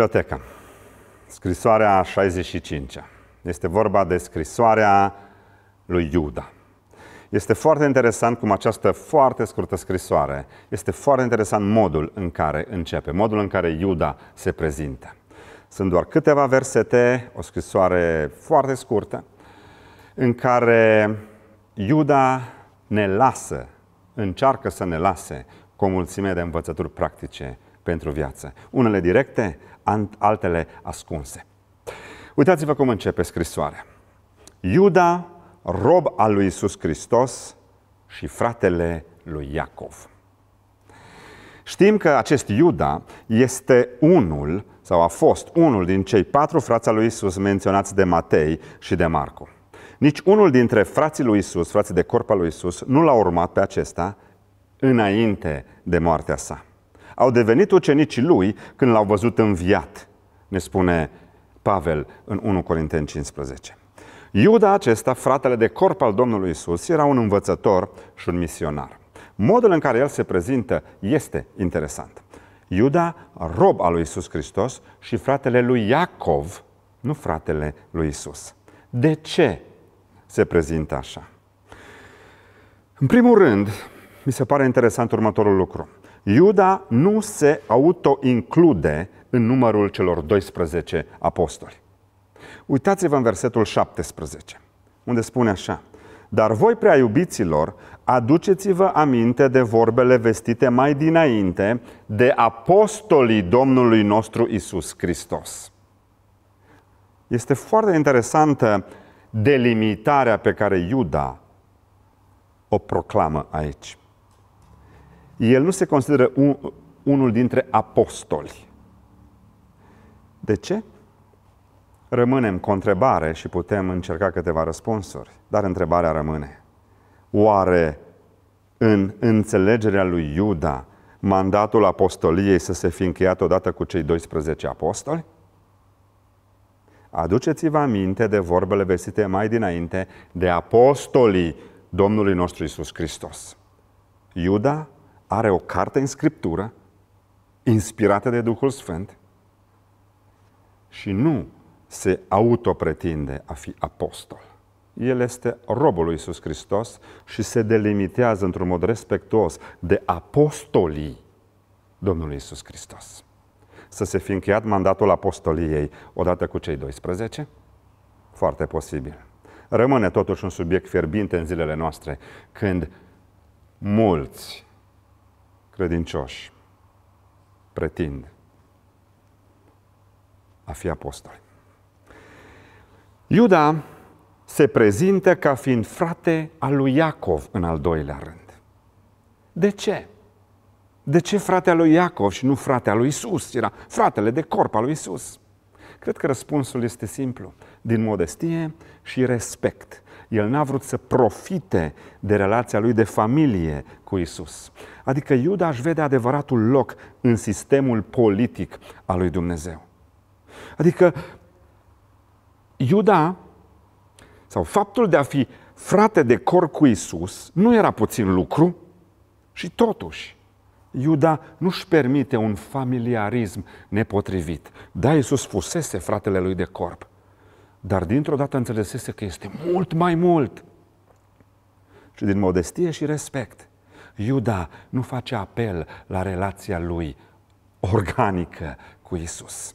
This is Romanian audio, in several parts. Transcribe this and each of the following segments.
Biblioteca, Scrisoarea 65. Este vorba de scrisoarea lui Iuda. Este foarte interesant cum această foarte scurtă scrisoare, este foarte interesant modul în care începe, modul în care Iuda se prezintă. Sunt doar câteva versete, o scrisoare foarte scurtă, în care Iuda ne lasă, încearcă să ne lase cu o mulțime de învățături practice pentru viață. Unele directe, altele ascunse. Uitați-vă cum începe scrisoarea. Iuda, rob al lui Isus Hristos și fratele lui Iacov. Știm că acest Iuda este unul sau a fost unul din cei patru frați al lui Isus menționați de Matei și de Marcu. Nici unul dintre frații lui Isus, frații de corp al lui Isus, nu l-a urmat pe acesta înainte de moartea sa au devenit ucenicii lui când l-au văzut înviat, ne spune Pavel în 1 Corinteni 15. Iuda acesta, fratele de corp al Domnului Isus, era un învățător și un misionar. Modul în care el se prezintă este interesant. Iuda, rob al lui Isus Hristos și fratele lui Iacov, nu fratele lui Isus. De ce se prezintă așa? În primul rând, mi se pare interesant următorul lucru. Iuda nu se autoinclude în numărul celor 12 apostoli. Uitați-vă în versetul 17, unde spune așa. Dar voi, prea iubiților, aduceți-vă aminte de vorbele vestite mai dinainte de apostolii Domnului nostru Isus Hristos. Este foarte interesantă delimitarea pe care Iuda o proclamă aici. El nu se consideră un, unul dintre apostoli. De ce? Rămânem cu o întrebare și putem încerca câteva răspunsuri, dar întrebarea rămâne. Oare în înțelegerea lui Iuda mandatul apostoliei să se fi încheiat odată cu cei 12 apostoli? Aduceți-vă aminte de vorbele vestite mai dinainte de apostolii Domnului nostru Isus Hristos. Iuda are o carte în Scriptură, inspirată de Duhul Sfânt, și nu se autopretinde a fi apostol. El este robul lui Iisus Hristos și se delimitează într-un mod respectuos de apostolii Domnului Iisus Hristos. Să se fi încheiat mandatul apostoliei odată cu cei 12? Foarte posibil. Rămâne totuși un subiect fierbinte în zilele noastre, când mulți credincioși pretind a fi apostoli. Iuda se prezintă ca fiind frate al lui Iacov în al doilea rând. De ce? De ce fratea lui Iacov și nu fratea lui Isus? Era fratele de corp al lui Isus. Cred că răspunsul este simplu. Din modestie și respect el n-a vrut să profite de relația lui de familie cu Isus. Adică Iuda își vede adevăratul loc în sistemul politic al lui Dumnezeu. Adică Iuda, sau faptul de a fi frate de cor cu Isus, nu era puțin lucru și totuși Iuda nu-și permite un familiarism nepotrivit. Da, Iisus fusese fratele lui de corp, dar dintr-o dată înțelesese că este mult mai mult. Și din modestie și respect, Iuda nu face apel la relația lui organică cu Isus.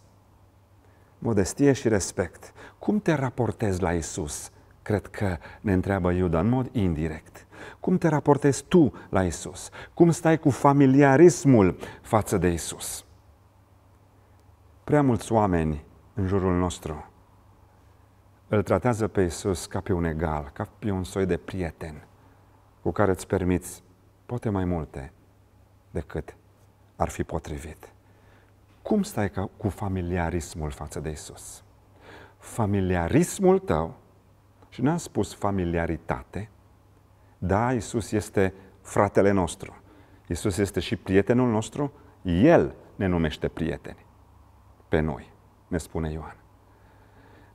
Modestie și respect. Cum te raportezi la Isus? Cred că ne întreabă Iuda în mod indirect. Cum te raportezi tu la Isus? Cum stai cu familiarismul față de Isus? Prea mulți oameni în jurul nostru îl tratează pe Isus ca pe un egal, ca pe un soi de prieten cu care îți permiți poate mai multe decât ar fi potrivit. Cum stai ca, cu familiarismul față de Isus? Familiarismul tău, și n-am spus familiaritate, da, Isus este fratele nostru. Isus este și prietenul nostru, El ne numește prieteni pe noi, ne spune Ioan.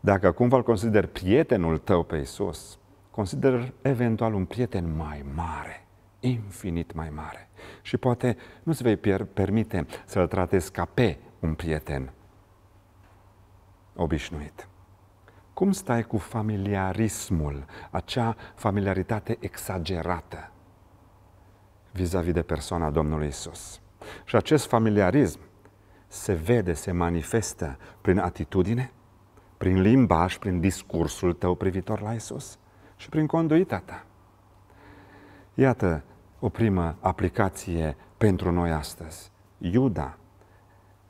Dacă cumva îl consider prietenul tău pe Isus, consider eventual un prieten mai mare, infinit mai mare. Și poate nu-ți vei permite să-l tratezi ca pe un prieten obișnuit. Cum stai cu familiarismul, acea familiaritate exagerată vis-a-vis de persoana Domnului Isus? Și acest familiarism se vede, se manifestă prin atitudine, prin limbaj, prin discursul tău privitor la Isus și prin conduita ta. Iată o primă aplicație pentru noi astăzi. Iuda,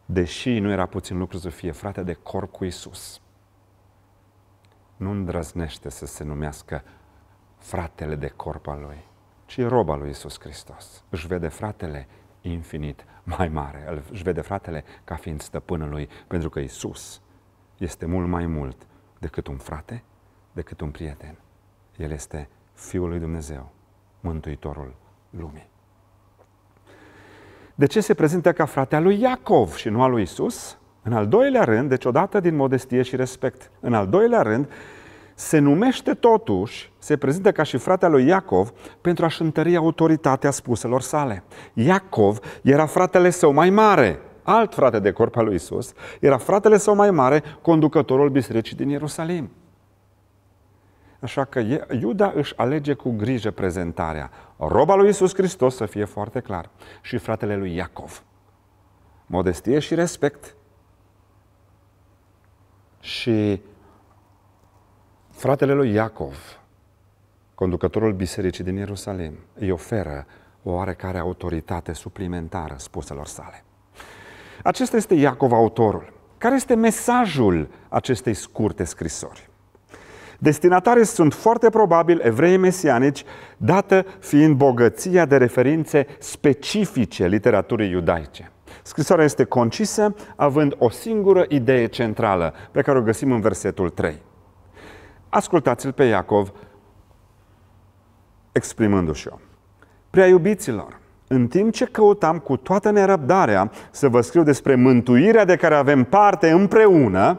deși nu era puțin lucru să fie frate de corp cu Isus, nu îndrăznește să se numească fratele de corp al lui, ci roba lui Isus Hristos. Își vede fratele infinit mai mare, își vede fratele ca fiind stăpânul lui, pentru că Isus este mult mai mult decât un frate, decât un prieten. El este Fiul lui Dumnezeu, Mântuitorul lumii. De ce se prezintă ca fratea lui Iacov și nu al lui Isus? În al doilea rând, deci odată din modestie și respect, în al doilea rând, se numește totuși, se prezintă ca și fratea lui Iacov pentru a-și întări autoritatea spuselor sale. Iacov era fratele său mai mare, alt frate de corp al lui Isus era fratele său mai mare, conducătorul bisericii din Ierusalim. Așa că Iuda își alege cu grijă prezentarea. Roba lui Isus Hristos, să fie foarte clar, și fratele lui Iacov. Modestie și respect. Și fratele lui Iacov, conducătorul bisericii din Ierusalim, îi oferă o oarecare autoritate suplimentară spuselor sale. Acesta este Iacov autorul. Care este mesajul acestei scurte scrisori? Destinatare sunt foarte probabil evrei mesianici, dată fiind bogăția de referințe specifice literaturii iudaice. Scrisoarea este concisă, având o singură idee centrală, pe care o găsim în versetul 3. Ascultați-l pe Iacov exprimându-și-o. Prea iubiților, în timp ce căutam cu toată nerăbdarea să vă scriu despre mântuirea de care avem parte împreună,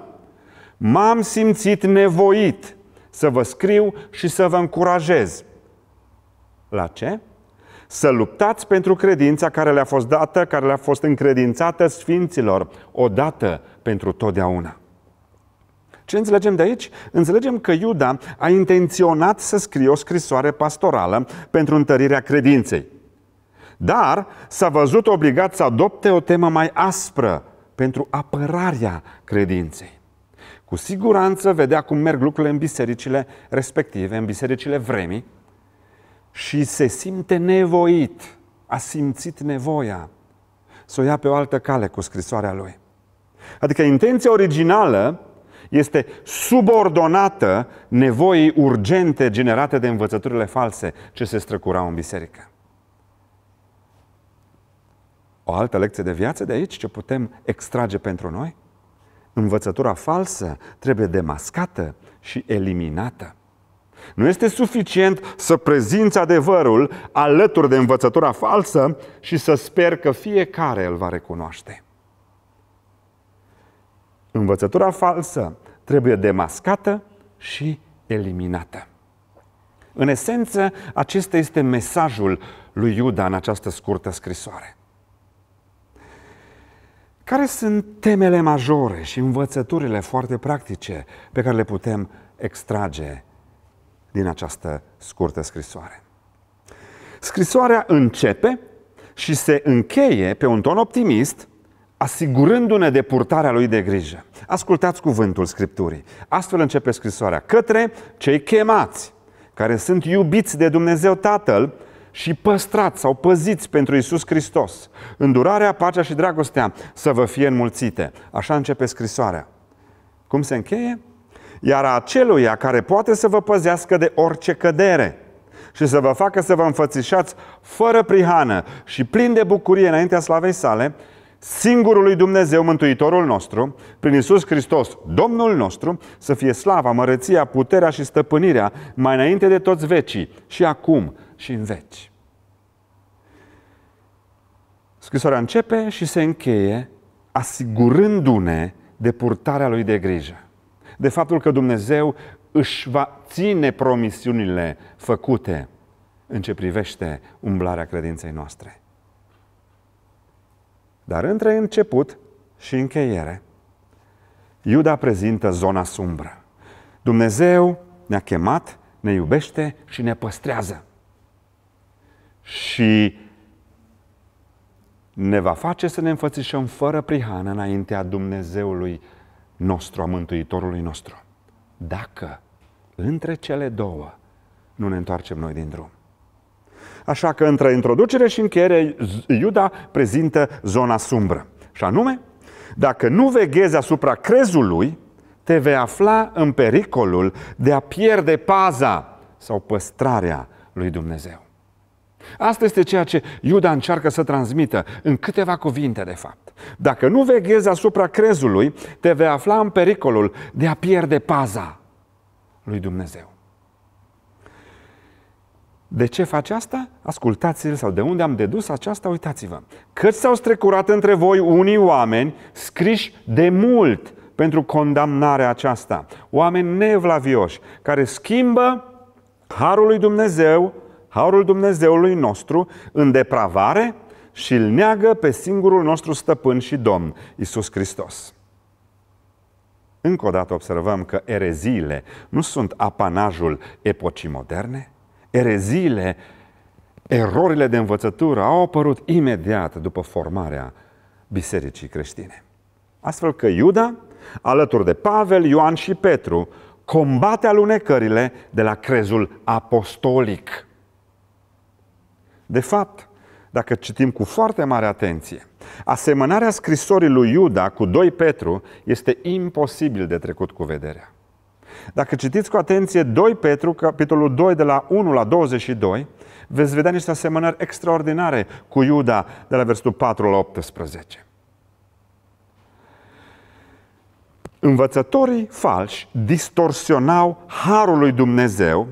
m-am simțit nevoit să vă scriu și să vă încurajez. La ce? Să luptați pentru credința care le-a fost dată, care le-a fost încredințată sfinților, odată pentru totdeauna. Ce înțelegem de aici? Înțelegem că Iuda a intenționat să scrie o scrisoare pastorală pentru întărirea credinței dar s-a văzut obligat să adopte o temă mai aspră pentru apărarea credinței. Cu siguranță vedea cum merg lucrurile în bisericile respective, în bisericile vremii, și se simte nevoit, a simțit nevoia să o ia pe o altă cale cu scrisoarea lui. Adică intenția originală este subordonată nevoii urgente generate de învățăturile false ce se străcurau în biserică o altă lecție de viață de aici ce putem extrage pentru noi? Învățătura falsă trebuie demascată și eliminată. Nu este suficient să prezinți adevărul alături de învățătura falsă și să sper că fiecare îl va recunoaște. Învățătura falsă trebuie demascată și eliminată. În esență, acesta este mesajul lui Iuda în această scurtă scrisoare. Care sunt temele majore și învățăturile foarte practice pe care le putem extrage din această scurtă scrisoare? Scrisoarea începe și se încheie pe un ton optimist, asigurându-ne de purtarea lui de grijă. Ascultați cuvântul Scripturii. Astfel începe scrisoarea către cei chemați, care sunt iubiți de Dumnezeu Tatăl și păstrați sau păziți pentru Isus Hristos. Îndurarea, pacea și dragostea să vă fie înmulțite. Așa începe scrisoarea. Cum se încheie? Iar aceluia care poate să vă păzească de orice cădere și să vă facă să vă înfățișați fără prihană și plin de bucurie înaintea slavei sale, singurului Dumnezeu, Mântuitorul nostru, prin Isus Hristos, Domnul nostru, să fie slava, măreția, puterea și stăpânirea mai înainte de toți vecii și acum, și în veci. Scrisoarea începe și se încheie asigurându-ne de purtarea lui de grijă. De faptul că Dumnezeu își va ține promisiunile făcute în ce privește umblarea credinței noastre. Dar între început și încheiere, Iuda prezintă zona sumbră. Dumnezeu ne-a chemat, ne iubește și ne păstrează și ne va face să ne înfățișăm fără prihană înaintea Dumnezeului nostru, a Mântuitorului nostru. Dacă între cele două nu ne întoarcem noi din drum. Așa că între introducere și încheiere, Iuda prezintă zona sumbră. Și anume, dacă nu veghezi asupra crezului, te vei afla în pericolul de a pierde paza sau păstrarea lui Dumnezeu. Asta este ceea ce Iuda încearcă să transmită în câteva cuvinte, de fapt. Dacă nu veghezi asupra crezului, te vei afla în pericolul de a pierde paza lui Dumnezeu. De ce face asta? Ascultați-l sau de unde am dedus aceasta, uitați-vă. Căci s-au strecurat între voi unii oameni scriși de mult pentru condamnarea aceasta. Oameni nevlavioși care schimbă harul lui Dumnezeu harul Dumnezeului nostru în depravare și îl neagă pe singurul nostru stăpân și domn, Isus Hristos. Încă o dată observăm că ereziile nu sunt apanajul epocii moderne. Ereziile, erorile de învățătură au apărut imediat după formarea bisericii creștine. Astfel că Iuda, alături de Pavel, Ioan și Petru, combate alunecările de la crezul apostolic. De fapt, dacă citim cu foarte mare atenție, asemănarea scrisorii lui Iuda cu 2 Petru este imposibil de trecut cu vederea. Dacă citiți cu atenție 2 Petru, capitolul 2, de la 1 la 22, veți vedea niște asemănări extraordinare cu Iuda de la versetul 4 la 18. Învățătorii falși distorsionau harul lui Dumnezeu,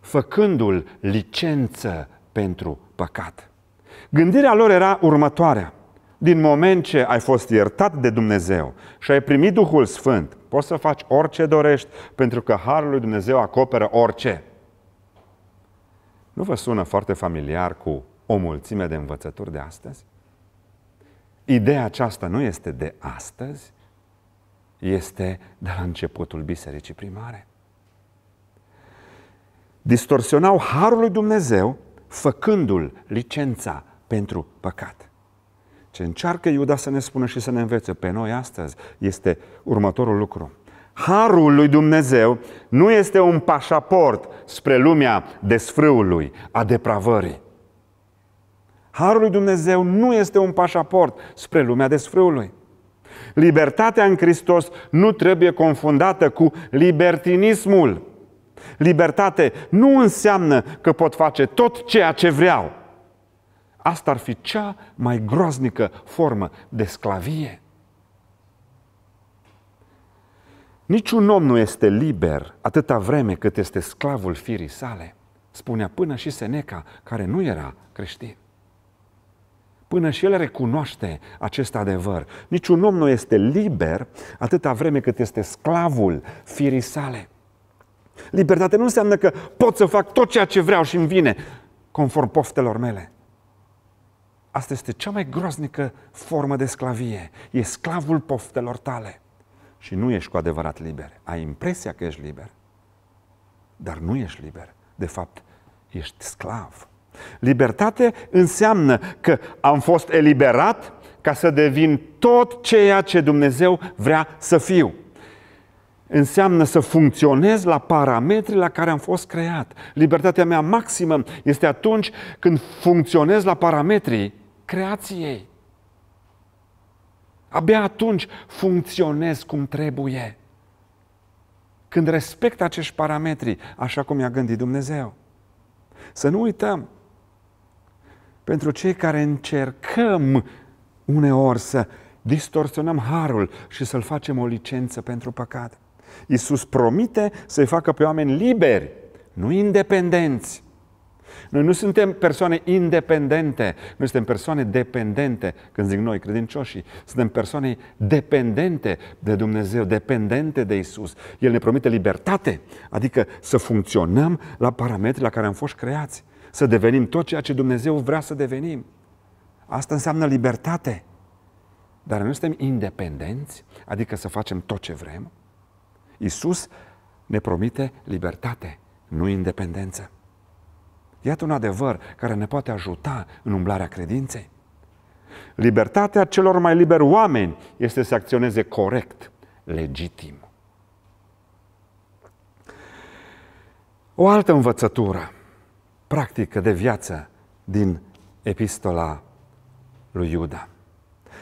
făcându-l licență pentru păcat. Gândirea lor era următoarea. Din moment ce ai fost iertat de Dumnezeu și ai primit Duhul Sfânt, poți să faci orice dorești, pentru că Harul lui Dumnezeu acoperă orice. Nu vă sună foarte familiar cu o mulțime de învățături de astăzi? Ideea aceasta nu este de astăzi, este de la începutul bisericii primare. Distorsionau harul lui Dumnezeu făcându-l licența pentru păcat. Ce încearcă Iuda să ne spună și să ne învețe pe noi astăzi este următorul lucru. Harul lui Dumnezeu nu este un pașaport spre lumea desfrâului, a depravării. Harul lui Dumnezeu nu este un pașaport spre lumea desfrâului. Libertatea în Hristos nu trebuie confundată cu libertinismul Libertate nu înseamnă că pot face tot ceea ce vreau. Asta ar fi cea mai groaznică formă de sclavie. Niciun om nu este liber atâta vreme cât este sclavul firii sale, spunea până și Seneca, care nu era creștin. Până și el recunoaște acest adevăr. Niciun om nu este liber atâta vreme cât este sclavul firii sale. Libertate nu înseamnă că pot să fac tot ceea ce vreau și îmi vine, conform poftelor mele. Asta este cea mai groaznică formă de sclavie. E sclavul poftelor tale. Și nu ești cu adevărat liber. Ai impresia că ești liber, dar nu ești liber. De fapt, ești sclav. Libertate înseamnă că am fost eliberat ca să devin tot ceea ce Dumnezeu vrea să fiu înseamnă să funcționez la parametrii la care am fost creat. Libertatea mea maximă este atunci când funcționez la parametrii creației. Abia atunci funcționez cum trebuie. Când respect acești parametri, așa cum i-a gândit Dumnezeu. Să nu uităm, pentru cei care încercăm uneori să distorsionăm harul și să-l facem o licență pentru păcat. Iisus promite să-i facă pe oameni liberi, nu independenți. Noi nu suntem persoane independente, noi suntem persoane dependente, când zic noi, credincioșii, suntem persoane dependente de Dumnezeu, dependente de Isus. El ne promite libertate, adică să funcționăm la parametrii la care am fost creați, să devenim tot ceea ce Dumnezeu vrea să devenim. Asta înseamnă libertate. Dar noi suntem independenți, adică să facem tot ce vrem, Isus ne promite libertate, nu independență. Iată un adevăr care ne poate ajuta în umblarea credinței. Libertatea celor mai liberi oameni este să acționeze corect, legitim. O altă învățătură practică de viață din epistola lui Iuda.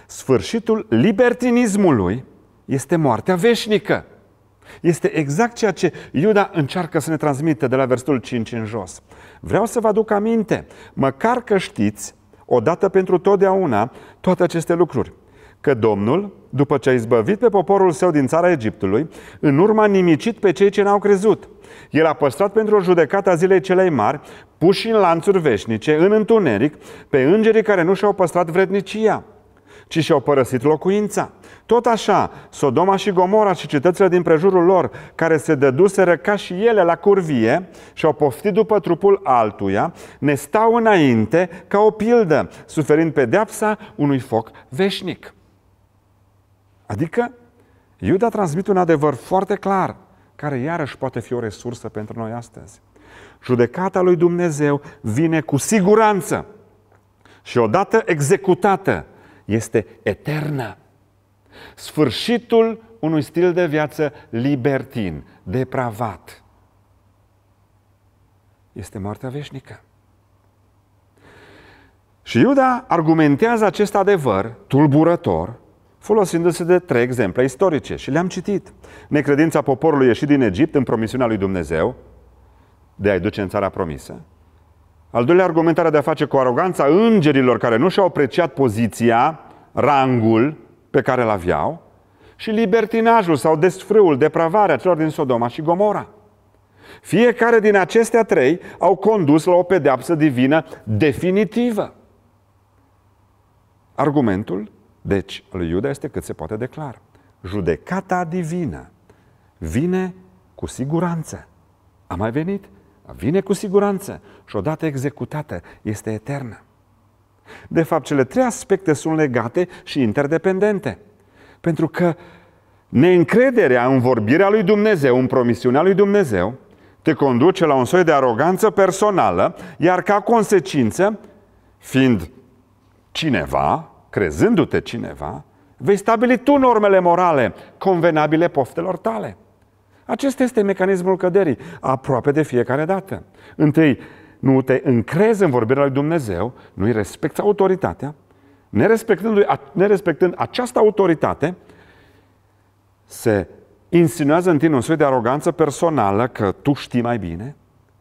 Sfârșitul libertinismului este moartea veșnică. Este exact ceea ce Iuda încearcă să ne transmită de la versetul 5 în jos. Vreau să vă aduc aminte, măcar că știți, odată pentru totdeauna, toate aceste lucruri. Că Domnul, după ce a izbăvit pe poporul său din țara Egiptului, în urma nimicit pe cei ce n-au crezut. El a păstrat pentru o judecată a zilei celei mari, puși în lanțuri veșnice, în întuneric, pe îngerii care nu și-au păstrat vrednicia ci și-au părăsit locuința. Tot așa, Sodoma și Gomora și cetățile din prejurul lor, care se dăduseră ca și ele la curvie și au poftit după trupul altuia, ne stau înainte ca o pildă, suferind pedeapsa unui foc veșnic. Adică, Iuda transmite un adevăr foarte clar, care iarăși poate fi o resursă pentru noi astăzi. Judecata lui Dumnezeu vine cu siguranță și odată executată, este eternă. Sfârșitul unui stil de viață libertin, depravat, este moartea veșnică. Și Iuda argumentează acest adevăr tulburător folosindu-se de trei exemple istorice și le-am citit. Necredința poporului ieșit din Egipt în promisiunea lui Dumnezeu de a-i duce în țara promisă, al doilea argument are de-a face cu aroganța îngerilor care nu și-au apreciat poziția, rangul pe care îl aveau și libertinajul sau desfrâul, depravarea celor din Sodoma și Gomora. Fiecare din acestea trei au condus la o pedeapsă divină definitivă. Argumentul, deci, al lui Iuda este cât se poate declara Judecata divină vine cu siguranță. A mai venit Vine cu siguranță și odată executată este eternă. De fapt, cele trei aspecte sunt legate și interdependente. Pentru că neîncrederea în vorbirea lui Dumnezeu, în promisiunea lui Dumnezeu, te conduce la un soi de aroganță personală, iar ca consecință, fiind cineva, crezându-te cineva, vei stabili tu normele morale convenabile poftelor tale. Acesta este mecanismul căderii, aproape de fiecare dată. Întâi, nu te încrezi în vorbirea lui Dumnezeu, nu-i respecti autoritatea, nerespectând, nerespectând această autoritate, se insinuează în tine un soi de aroganță personală că tu știi mai bine,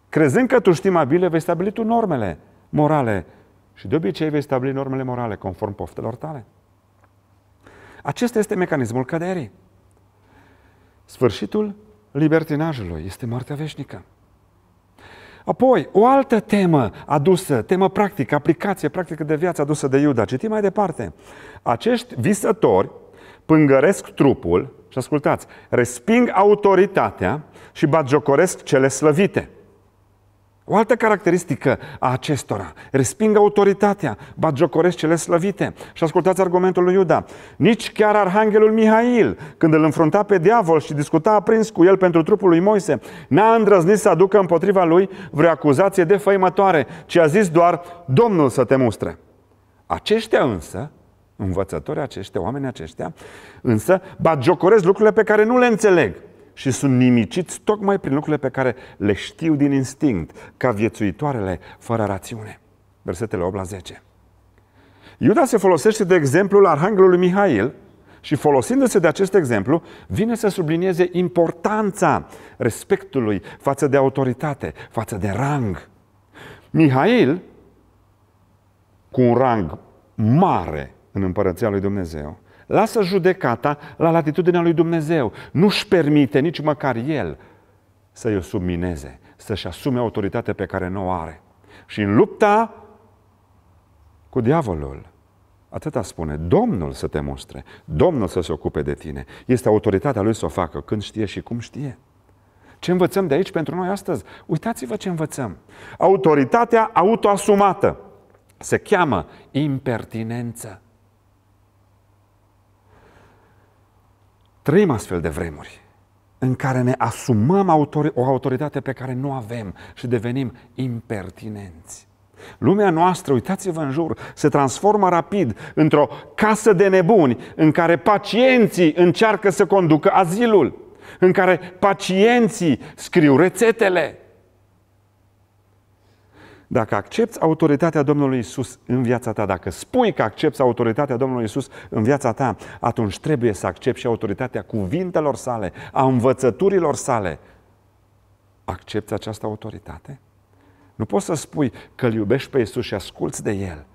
crezând că tu știi mai bine, vei stabili tu normele morale și de obicei vei stabili normele morale conform poftelor tale. Acesta este mecanismul căderii. Sfârșitul libertinajului este moartea veșnică. Apoi, o altă temă adusă, temă practică, aplicație practică de viață adusă de Iuda. Citim mai departe. Acești visători pângăresc trupul și ascultați, resping autoritatea și batjocoresc cele slăvite. O altă caracteristică a acestora, resping autoritatea, bagiocoresc cele slăvite. Și ascultați argumentul lui Iuda. Nici chiar arhanghelul Mihail, când îl înfrunta pe diavol și discuta aprins cu el pentru trupul lui Moise, n-a îndrăznit să aducă împotriva lui vreo acuzație defăimătoare, ci a zis doar, Domnul să te mustre. Aceștia însă, învățători aceștia, oamenii aceștia, însă bagiocoresc lucrurile pe care nu le înțeleg și sunt nimiciți tocmai prin lucrurile pe care le știu din instinct, ca viețuitoarele fără rațiune. Versetele 8 la 10. Iuda se folosește de exemplul Arhanghelului Mihail și folosindu-se de acest exemplu, vine să sublinieze importanța respectului față de autoritate, față de rang. Mihail, cu un rang mare în împărăția lui Dumnezeu, Lasă judecata la latitudinea lui Dumnezeu. Nu-și permite nici măcar el să-i o submineze, să-și asume autoritatea pe care nu o are. Și în lupta cu diavolul, Atâta spune, Domnul să te mustre, Domnul să se ocupe de tine. Este autoritatea Lui să o facă, când știe și cum știe. Ce învățăm de aici pentru noi astăzi? Uitați-vă ce învățăm. Autoritatea autoasumată se cheamă impertinență. Trăim astfel de vremuri în care ne asumăm autori, o autoritate pe care nu avem și devenim impertinenți. Lumea noastră, uitați-vă în jur, se transformă rapid într-o casă de nebuni în care pacienții încearcă să conducă azilul, în care pacienții scriu rețetele, dacă accepti autoritatea Domnului Isus în viața ta, dacă spui că accepti autoritatea Domnului Isus în viața ta, atunci trebuie să accepti și autoritatea cuvintelor sale, a învățăturilor sale. Accepti această autoritate? Nu poți să spui că îl iubești pe Isus și asculți de el,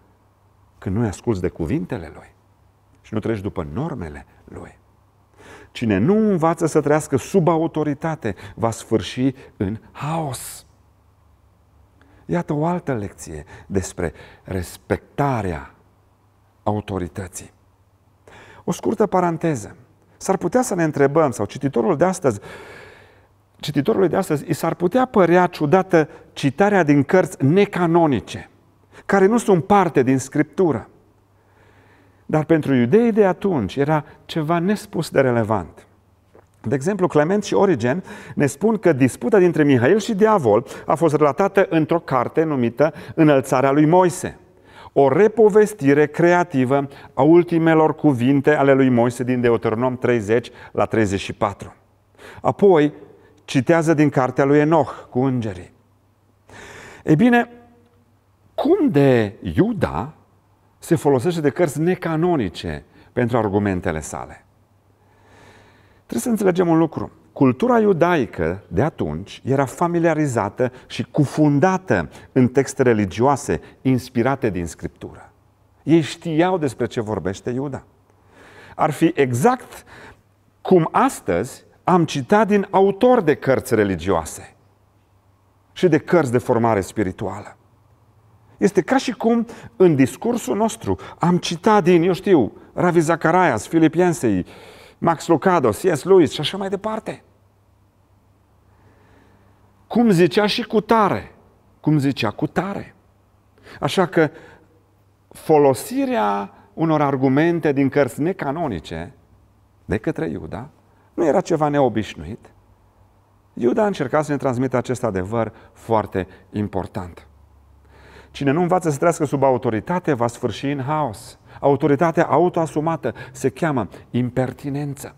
când nu asculți de cuvintele lui și nu treci după normele lui. Cine nu învață să trăiască sub autoritate, va sfârși în haos. Iată o altă lecție despre respectarea autorității. O scurtă paranteză. S-ar putea să ne întrebăm, sau cititorul de astăzi, cititorului de astăzi, i s-ar putea părea ciudată citarea din cărți necanonice, care nu sunt parte din Scriptură. Dar pentru iudeii de atunci era ceva nespus de relevant. De exemplu, Clement și Origen ne spun că disputa dintre Mihail și diavol a fost relatată într-o carte numită Înălțarea lui Moise o repovestire creativă a ultimelor cuvinte ale lui Moise din Deuteronom 30 la 34. Apoi citează din cartea lui Enoch cu îngerii. Ei bine, cum de Iuda se folosește de cărți necanonice pentru argumentele sale? Trebuie să înțelegem un lucru. Cultura iudaică de atunci era familiarizată și cufundată în texte religioase inspirate din Scriptură. Ei știau despre ce vorbește Iuda. Ar fi exact cum astăzi am citat din autori de cărți religioase și de cărți de formare spirituală. Este ca și cum în discursul nostru am citat din, eu știu, Ravi Zacharias, Filipiensei. uh, Max Lucado, C.S. Lewis și așa mai departe. Cum zicea și cu tare, cum zicea cu tare. Așa că folosirea unor argumente din cărți necanonice de către Iuda nu era ceva neobișnuit. Iuda a încercat să ne transmită acest adevăr foarte important. Cine nu învață să trăiască sub autoritate va sfârși în haos. Autoritatea autoasumată se cheamă impertinență.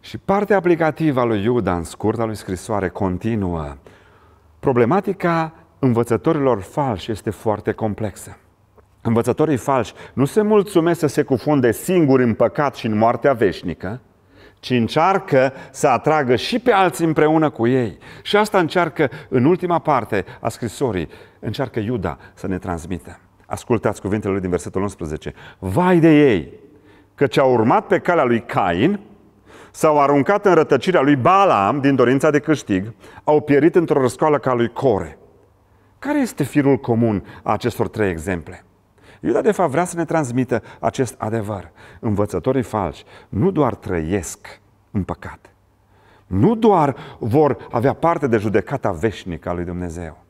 Și partea aplicativă a lui Iuda, în scurta lui scrisoare, continuă. Problematica învățătorilor falși este foarte complexă. Învățătorii falși nu se mulțumesc să se cufunde singuri în păcat și în moartea veșnică, ci încearcă să atragă și pe alții împreună cu ei. Și asta încearcă în ultima parte a scrisorii, încearcă Iuda să ne transmită. Ascultați cuvintele lui din versetul 11. Vai de ei, că ce au urmat pe calea lui Cain, s-au aruncat în rătăcirea lui Balaam din dorința de câștig, au pierit într-o răscoală ca lui Core. Care este firul comun a acestor trei exemple? Iuda, de fapt, vrea să ne transmită acest adevăr. Învățătorii falși nu doar trăiesc în păcat, nu doar vor avea parte de judecata veșnică a lui Dumnezeu,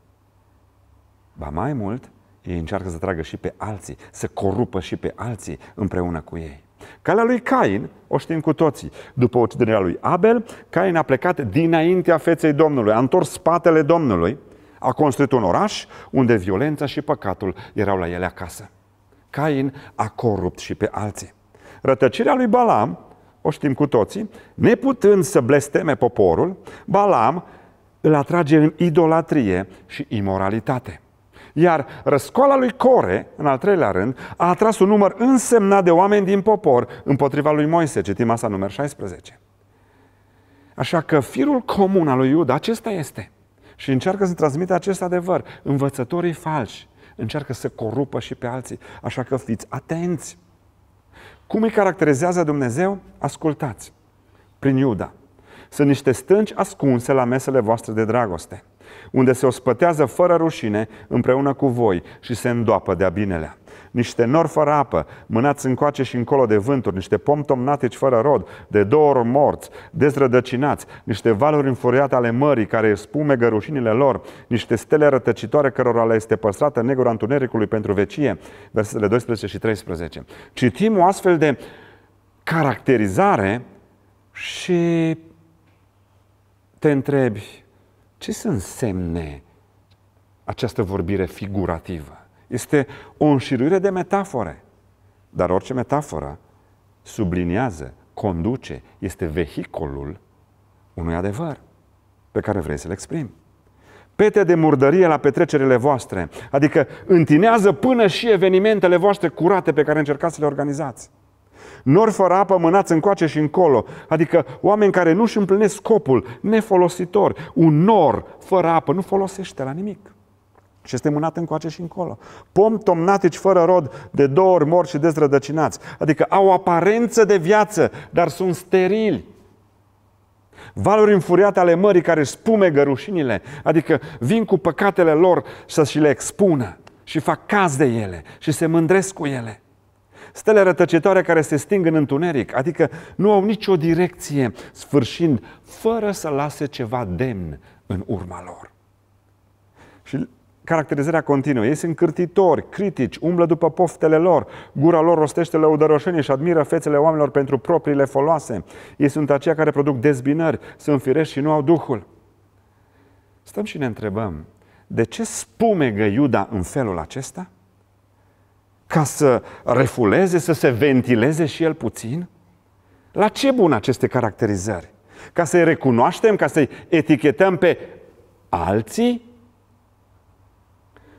ba mai mult, ei încearcă să tragă și pe alții, să corupă și pe alții împreună cu ei. Calea lui Cain, o știm cu toții, după uciderea lui Abel, Cain a plecat dinaintea feței Domnului, a întors spatele Domnului, a construit un oraș unde violența și păcatul erau la ele acasă. Cain a corupt și pe alții. Rătăcirea lui Balam, o știm cu toții, neputând să blesteme poporul, Balam îl atrage în idolatrie și imoralitate. Iar răscoala lui Core, în al treilea rând, a atras un număr însemnat de oameni din popor împotriva lui Moise, citim asta număr 16. Așa că firul comun al lui Iuda, acesta este. Și încearcă să transmită acest adevăr. Învățătorii falși încearcă să corupă și pe alții. Așa că fiți atenți. Cum îi caracterizează Dumnezeu? Ascultați. Prin Iuda. Sunt niște stânci ascunse la mesele voastre de dragoste, unde se ospătează fără rușine împreună cu voi și se îndoapă de-a binelea niște nori fără apă, mânați încoace și încolo de vânturi, niște pom tomnatici fără rod, de două ori morți, dezrădăcinați, niște valuri înfuriate ale mării care spume gărușinile lor, niște stele rătăcitoare cărora le este păstrată negura întunericului pentru vecie, versetele 12 și 13. Citim o astfel de caracterizare și te întrebi ce sunt semne această vorbire figurativă? Este o înșiruire de metafore. Dar orice metaforă subliniază, conduce, este vehiculul unui adevăr pe care vrei să-l exprimi. Pete de murdărie la petrecerile voastre, adică întinează până și evenimentele voastre curate pe care încercați să le organizați. Nori fără apă mânați încoace și încolo, adică oameni care nu-și împlinesc scopul, nefolositor. Un nor fără apă nu folosește la nimic. Și este mânat încoace și încolo. Pom tomnatici fără rod, de două ori mor și dezrădăcinați. Adică au aparență de viață, dar sunt sterili. Valuri înfuriate ale mării care spume gărușinile. adică vin cu păcatele lor să și le expună și fac caz de ele și se mândresc cu ele. Stele rătăcitoare care se sting în întuneric, adică nu au nicio direcție, sfârșind fără să lase ceva demn în urma lor. Și caracterizarea continuă. Ei sunt cârtitori, critici, umblă după poftele lor, gura lor rostește lăudăroșenii și admiră fețele oamenilor pentru propriile foloase. Ei sunt aceia care produc dezbinări, sunt firești și nu au Duhul. Stăm și ne întrebăm, de ce spumegă Iuda în felul acesta? Ca să refuleze, să se ventileze și el puțin? La ce bun aceste caracterizări? Ca să-i recunoaștem, ca să-i etichetăm pe alții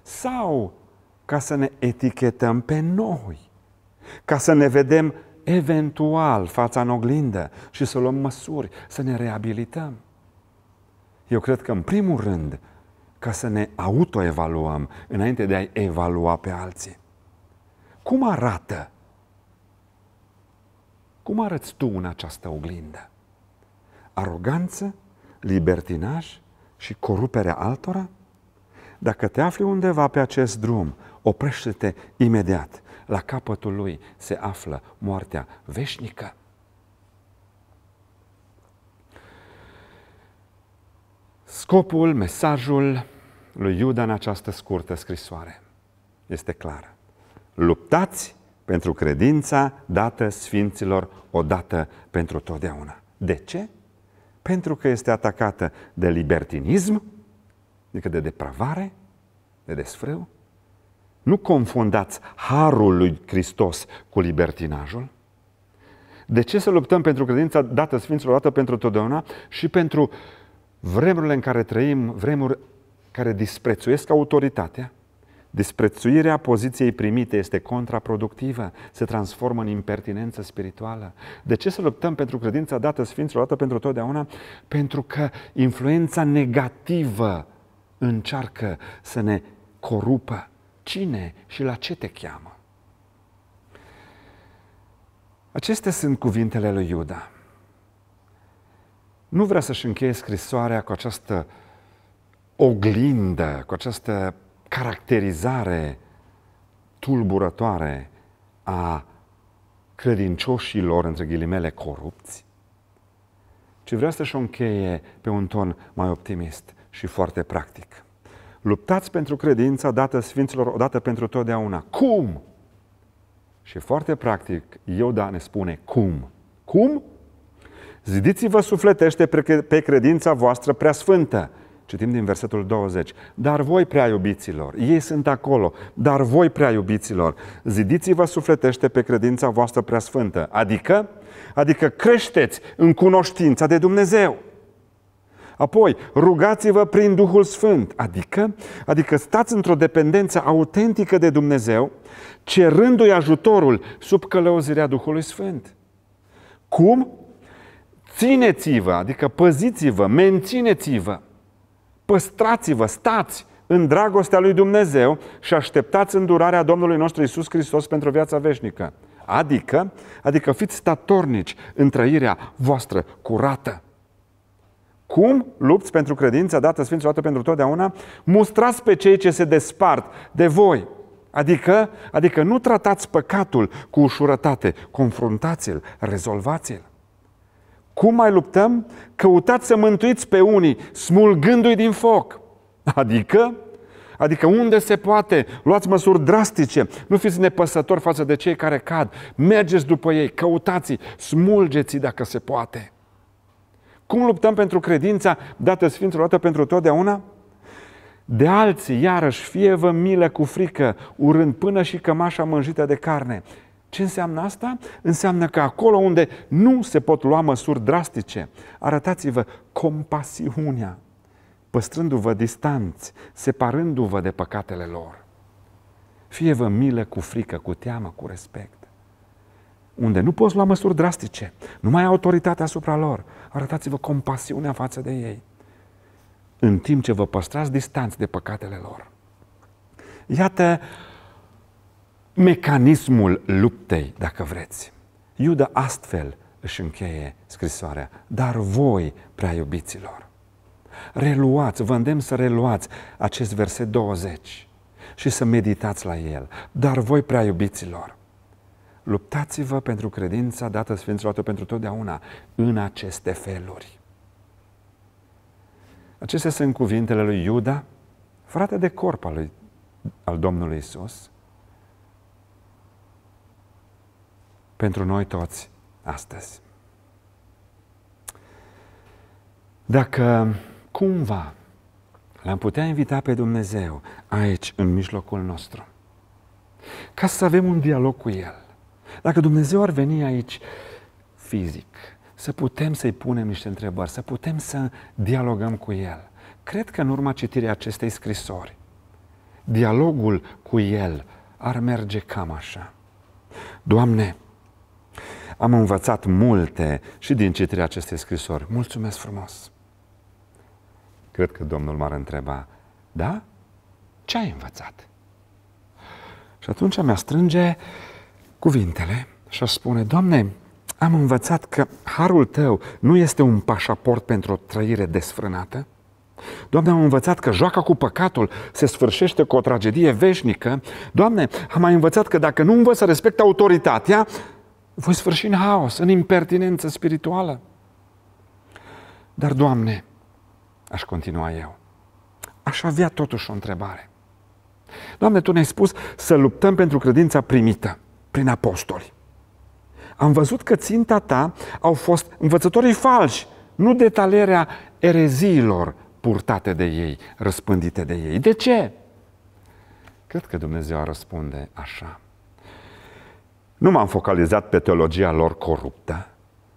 sau ca să ne etichetăm pe noi, ca să ne vedem eventual fața în oglindă și să luăm măsuri, să ne reabilităm. Eu cred că, în primul rând, ca să ne autoevaluăm înainte de a evalua pe alții. Cum arată? Cum arăți tu în această oglindă? Aroganță, libertinaj și coruperea altora? Dacă te afli undeva pe acest drum, oprește-te imediat. La capătul lui se află moartea veșnică. Scopul, mesajul lui Iuda în această scurtă scrisoare este clar. Luptați pentru credința dată sfinților odată pentru totdeauna. De ce? Pentru că este atacată de libertinism, adică de depravare, de desfrâu. Nu confundați harul lui Hristos cu libertinajul. De ce să luptăm pentru credința dată Sfinților, dată pentru totdeauna și pentru vremurile în care trăim, vremuri care disprețuiesc autoritatea? Disprețuirea poziției primite este contraproductivă, se transformă în impertinență spirituală. De ce să luptăm pentru credința dată Sfinților, dată pentru totdeauna? Pentru că influența negativă încearcă să ne corupă? Cine și la ce te cheamă? Acestea sunt cuvintele lui Iuda. Nu vrea să-și încheie scrisoarea cu această oglindă, cu această caracterizare tulburătoare a credincioșilor, între ghilimele, corupți, ci vrea să-și o încheie pe un ton mai optimist și foarte practic. Luptați pentru credința dată Sfinților odată pentru totdeauna. Cum? Și foarte practic, Iuda ne spune cum. Cum? Zidiți-vă sufletește pe credința voastră prea sfântă. Citim din versetul 20. Dar voi, prea iubiților, ei sunt acolo, dar voi, prea iubiților, zidiți-vă sufletește pe credința voastră prea sfântă. Adică? Adică creșteți în cunoștința de Dumnezeu. Apoi, rugați-vă prin Duhul Sfânt, adică, adică stați într-o dependență autentică de Dumnezeu, cerându-i ajutorul sub călăuzirea Duhului Sfânt. Cum? Țineți-vă, adică păziți-vă, mențineți-vă, păstrați-vă, stați în dragostea lui Dumnezeu și așteptați îndurarea Domnului nostru Isus Hristos pentru viața veșnică. Adică, adică fiți statornici în trăirea voastră curată acum lupți pentru credința dată Sfinților dată pentru totdeauna, mustrați pe cei ce se despart de voi. Adică, adică nu tratați păcatul cu ușurătate, confruntați-l, rezolvați-l. Cum mai luptăm? Căutați să mântuiți pe unii, smulgându-i din foc. Adică, Adică unde se poate, luați măsuri drastice, nu fiți nepăsători față de cei care cad, mergeți după ei, căutați-i, smulgeți-i dacă se poate. Cum luptăm pentru credința dată Sfinților, dată pentru totdeauna? De alții, iarăși, fie vă milă cu frică, urând până și cămașa mânjită de carne. Ce înseamnă asta? Înseamnă că acolo unde nu se pot lua măsuri drastice, arătați-vă compasiunea, păstrându-vă distanți, separându-vă de păcatele lor. Fie vă milă cu frică, cu teamă, cu respect unde nu poți lua măsuri drastice, nu mai ai autoritatea asupra lor. Arătați-vă compasiunea față de ei, în timp ce vă păstrați distanți de păcatele lor. Iată mecanismul luptei, dacă vreți. Iuda astfel își încheie scrisoarea. Dar voi, prea iubiților, reluați, vă îndemn să reluați acest verset 20 și să meditați la el. Dar voi, prea iubiților, Luptați-vă pentru credința dată Sfinților pentru totdeauna în aceste feluri. Acestea sunt cuvintele lui Iuda, frate de corp al, lui, al Domnului Isus, pentru noi toți astăzi. Dacă cumva l-am putea invita pe Dumnezeu aici, în mijlocul nostru, ca să avem un dialog cu El, dacă Dumnezeu ar veni aici fizic, să putem să-i punem niște întrebări, să putem să dialogăm cu El. Cred că în urma citirii acestei scrisori, dialogul cu El ar merge cam așa. Doamne, am învățat multe și din citirea acestei scrisori. Mulțumesc frumos! Cred că Domnul m-ar întreba, da? Ce ai învățat? Și atunci mi-a strânge cuvintele și aș spune, Doamne, am învățat că harul tău nu este un pașaport pentru o trăire desfrânată. Doamne, am învățat că joaca cu păcatul se sfârșește cu o tragedie veșnică. Doamne, am mai învățat că dacă nu învăț să respect autoritatea, voi sfârși în haos, în impertinență spirituală. Dar, Doamne, aș continua eu, aș avea totuși o întrebare. Doamne, Tu ne-ai spus să luptăm pentru credința primită prin apostoli. Am văzut că ținta ta au fost învățătorii falși, nu detalerea ereziilor purtate de ei, răspândite de ei. De ce? Cred că Dumnezeu răspunde așa. Nu m-am focalizat pe teologia lor coruptă,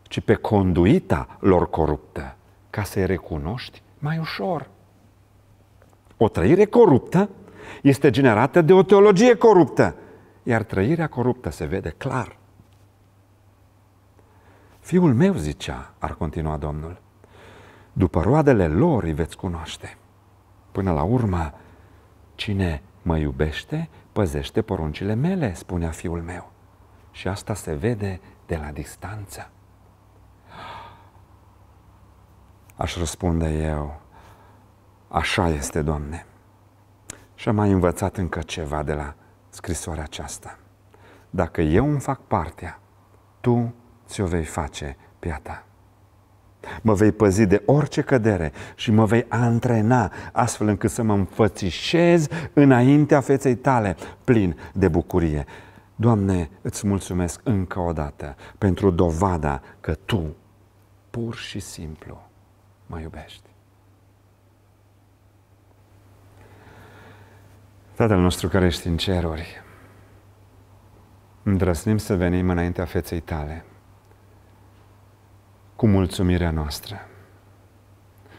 ci pe conduita lor coruptă, ca să-i recunoști mai ușor. O trăire coruptă este generată de o teologie coruptă, iar trăirea coruptă se vede clar. Fiul meu, zicea, ar continua Domnul, după roadele lor îi veți cunoaște. Până la urmă, cine mă iubește, păzește poruncile mele, spunea fiul meu. Și asta se vede de la distanță. Aș răspunde eu, așa este, Doamne. Și am mai învățat încă ceva de la scrisoarea aceasta. Dacă eu îmi fac partea, tu ți-o vei face pe a ta. Mă vei păzi de orice cădere și mă vei antrena astfel încât să mă înfățișez înaintea feței tale plin de bucurie. Doamne, îți mulțumesc încă o dată pentru dovada că Tu pur și simplu mă iubești. Tatăl nostru care ești în ceruri, îndrăsnim să venim înaintea feței tale cu mulțumirea noastră.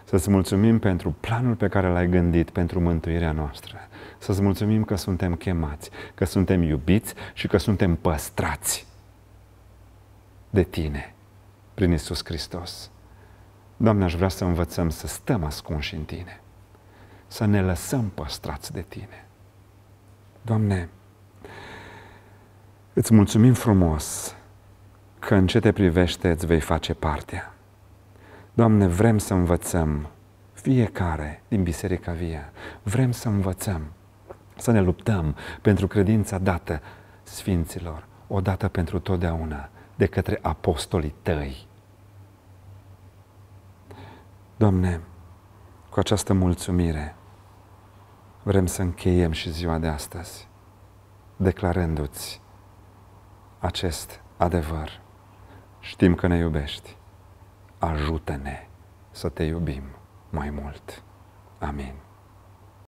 Să-ți mulțumim pentru planul pe care l-ai gândit pentru mântuirea noastră. Să-ți mulțumim că suntem chemați, că suntem iubiți și că suntem păstrați de tine prin Isus Hristos. Doamne, aș vrea să învățăm să stăm ascunși în tine, să ne lăsăm păstrați de tine Doamne, îți mulțumim frumos că în ce te privește îți vei face partea. Doamne, vrem să învățăm fiecare din Biserica Via. Vrem să învățăm, să ne luptăm pentru credința dată Sfinților, odată pentru totdeauna, de către apostolii tăi. Doamne, cu această mulțumire, vrem să încheiem și ziua de astăzi, declarându-ți acest adevăr. Știm că ne iubești. Ajută-ne să te iubim mai mult. Amin.